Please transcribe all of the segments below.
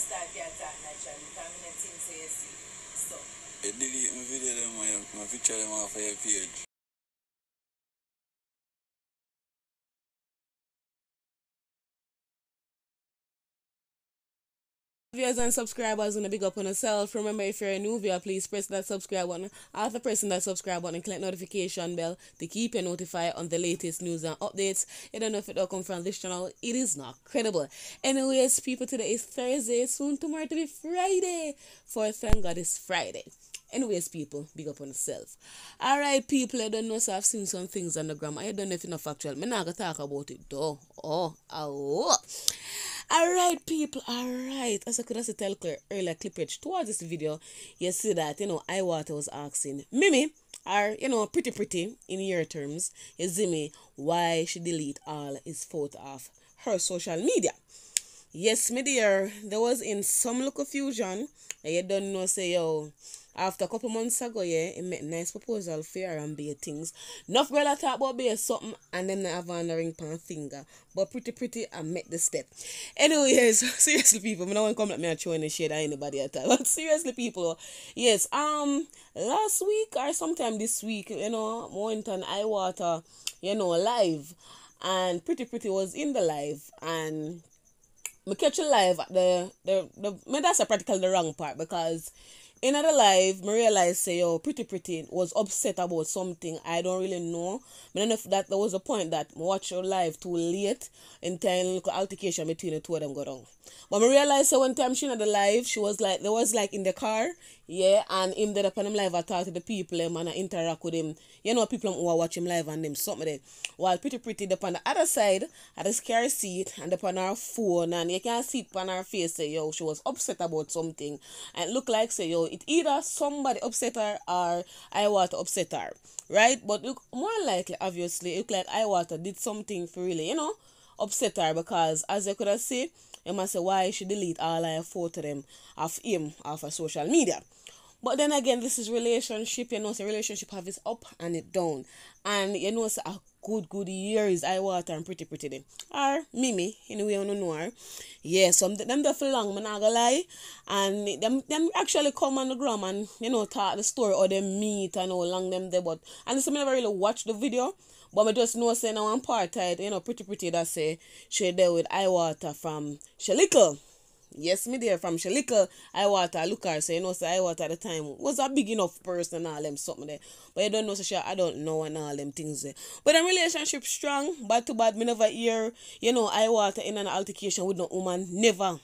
start à Viewers and subscribers and a big up on yourself. Remember if you're a new viewer, please press that subscribe button. After pressing that subscribe button, click notification bell to keep you notified on the latest news and updates. You don't know if it all come from this channel, it is not credible. Anyways, people, today is Thursday, soon tomorrow to be Friday. For thank God it's Friday. Anyways, people, big up on yourself. Alright, people, I don't know, so I've seen some things on the gram. I don't know if it's not factual. I'm not gonna talk about it though. Oh, oh all right people all right as i could also tell earlier clippage towards this video you see that you know i water was asking mimi are you know pretty pretty in your terms you see me why she delete all his photo off her social media Yes, my dear, there was in some local fusion. You don't know, say, yo, after a couple months ago, yeah, he made nice proposal for her and a things. Enough I talk about a something and then they have a ring pan finger. But pretty pretty I made the step. Anyway, yes, seriously people, I don't want to come at me and throw any shade at anybody at all. But seriously people, yes, um last week or sometime this week, you know, went on eye water, you know, live and pretty pretty was in the live and me catch you live at the the, the me that's a practically the wrong part because in other life, Maria realized say yo, oh, pretty pretty was upset about something. I don't really know. But then if that there was a point that watch your live too late and tell little altercation between the two of them go wrong. But Maria realized one time she in the life she was like there was like in the car, yeah, and him there upon him live I talk to the people him and I interact with him. You know people who are watching live and them something there. While pretty pretty the on the other side at the scary seat and upon her phone and you can see it on her face say yo she was upset about something and look like say yo it either somebody upset her or I want upset her, right? But look, more likely, obviously, look like I water did something for really, you know, upset her because as you could have see, you must say why she delete all her photo them of him off her social media. But then again, this is relationship, you know, so relationship have its up and it down. And you know, so a good good years I water and pretty pretty them. Or Mimi, anyway I don't know her. Yeah, so them the for long, man I lie. And them them actually come on the ground, and you know talk the story or them meet and how long them there but and so I never really watch the video. But I just know say now I'm part you know, pretty pretty that say she there with eye water from she little. Yes, me there from Shalika. I water look her, so you know so I water at the time was a big enough person all them something there. But you don't know so she I don't know and all them things there. But them relationship strong, bad to bad, me never hear, you know, I water in an altercation with no woman, never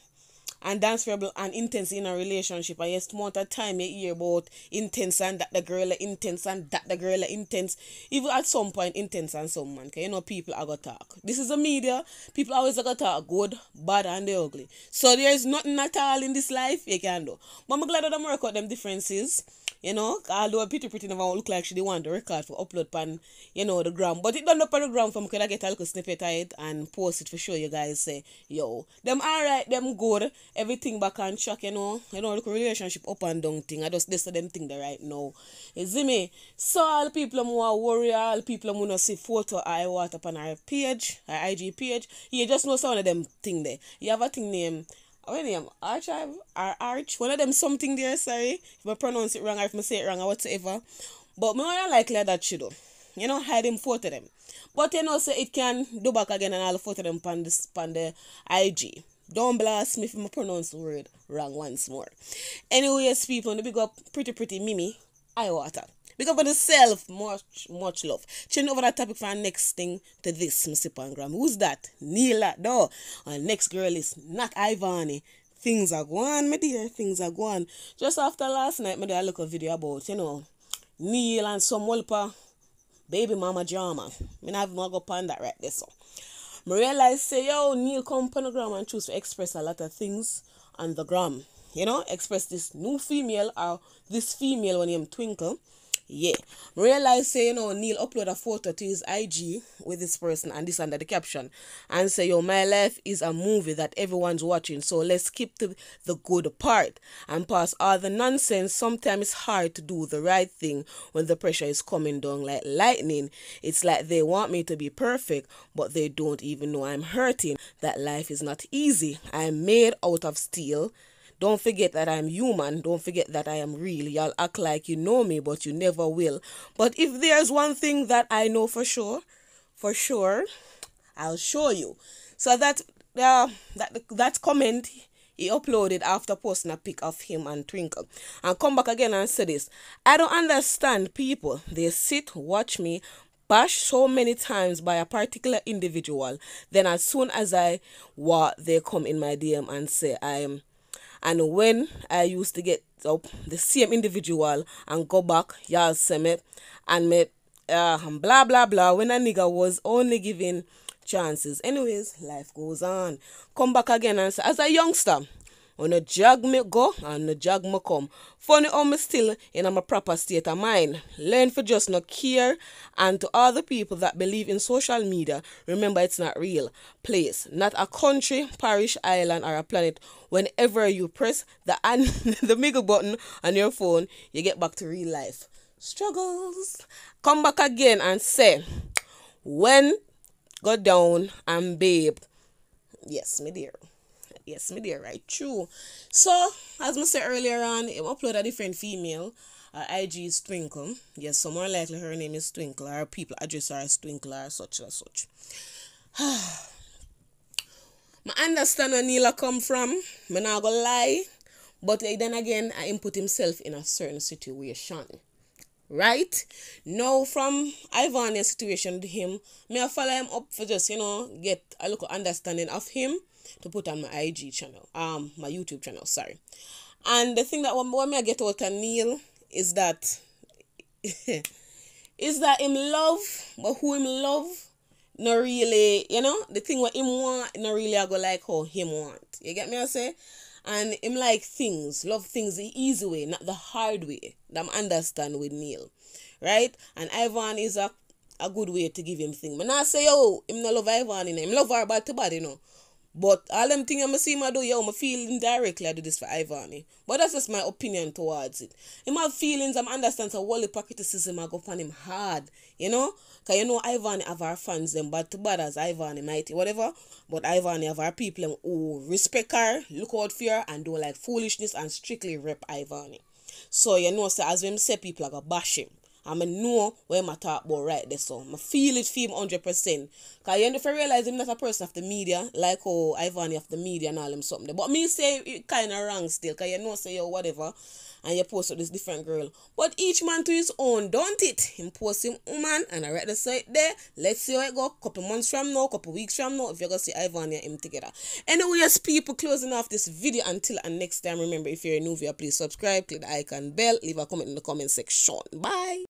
and dance rebel and intense in a relationship. I just more of time you hear about intense and that the girl intense and that the girl intense. Even at some point intense and some man. you know people are gonna talk. This is a media. People always are gonna talk good, bad and the ugly. So there is nothing at all in this life you can do. But I'm glad that I'm work out them differences. You know, although Pretty Pretty never look like she did want the record for upload pan, you know, the gram. But it done up on the gram from can I get a little snippet of it and post it for sure you guys say, yo, them alright, them good, everything back on track, you know. You know, the relationship up and down thing. I just this them thing there right now. You see me? So all the people who are worried, all the people who not see photo I what up on our page, our IG page, you just know some of them thing there. You have a thing name what name? Archive or Arch? One of them something there, sorry. If I pronounce it wrong or if I say it wrong or whatever. But more likely that she do. You know, hide them photo them. But you know, so it can do back again and I'll photo them pan, this, pan the IG. Don't blast me if I pronounce the word wrong once more. Anyways, people, we big up pretty pretty Mimi, eye water. Big up on yourself. Much, much love. Change over that topic for our next thing to this, Mr. Pangram. Who's that? Neela though. Our next girl is not Ivani. Things are going, my dear. Things are going. Just after last night, my dear, I look a video about, you know, Neil and some Wolper baby mama drama. I mean, I've not go pan that right there, so. Maria likes say, yo, Neil, come pornogram and choose to express a lot of things on the gram. You know, express this new female or this female when him twinkle yeah. Realize say, you know, Neil upload a photo to his IG with this person and this under the caption and say, Yo, my life is a movie that everyone's watching, so let's keep the, the good part and pass all the nonsense. Sometimes it's hard to do the right thing when the pressure is coming down like lightning. It's like they want me to be perfect, but they don't even know I'm hurting, that life is not easy. I'm made out of steel don't forget that I'm human. Don't forget that I am real. Y'all act like you know me, but you never will. But if there's one thing that I know for sure, for sure, I'll show you. So that uh, that that comment he uploaded after posting a pic of him and Twinkle. And come back again and say this. I don't understand people. They sit, watch me, bashed so many times by a particular individual. Then as soon as I what they come in my DM and say I am and when I used to get up the same individual and go back, y'all it, me and me uh, blah blah blah when a nigga was only giving chances. Anyways, life goes on. Come back again and say, as a youngster, a jag me go and a jag me come. Funny how me still in a proper state of mind. Learn for just not care and to other people that believe in social media, remember it's not real. Place, not a country, parish, island or a planet. Whenever you press the an the middle button on your phone, you get back to real life. Struggles. Come back again and say when go down and babe. Yes, my dear. Yes, me there, right? True. So, as I said earlier on, it upload a different female. Her uh, IG is Twinkle. Yes, so more likely her name is Twinkle. Her people address her as Twinkle or such and such. I understand where Neela come from. i not gonna lie. But then again, I input himself in a certain situation. Right? Now, from a situation to him, may I follow him up for just, you know, get a little understanding of him to put on my IG channel, um, my YouTube channel, sorry. And the thing that when, when I get out of Neil is that is that him love, but who him love, not really, you know, the thing what him want, not really I go like how him want. You get me I say? And him like things, love things the easy way, not the hard way. That I understand with Neil. Right? And Ivan is a a good way to give him thing. But I say, oh, him not love Ivan in him. Love her bad to bad, you know. But all them things I'ma see him I do, yeah, I'ma feel indirectly I do this for Ivani. But that's just my opinion towards it. In my feelings, I'm understand so wally criticism I go find him hard, you know? Cause you know Ivani have our fans them but to bad as Ivani mighty, whatever. But Ivani have our people them who respect her, look out for her and do like foolishness and strictly rep Ivani. So you know so as them say people I go bash him. And I know where my talk about right there, so I feel it, feel 100%. Because you end up realizing I'm not a person of the media, like oh, Ivani of the media and all them something. But me say it kind of wrong still, because you know, say, yo, whatever, and you post with this different girl. But each man to his own, don't it? Him post him woman, and I write the site there. Let's see how it go. Couple months from now, couple weeks from now, if you're going to see and him together. Anyways, people, closing off this video until and next time. Remember, if you're a new viewer, please subscribe, click the icon bell, leave a comment in the comment section. Bye.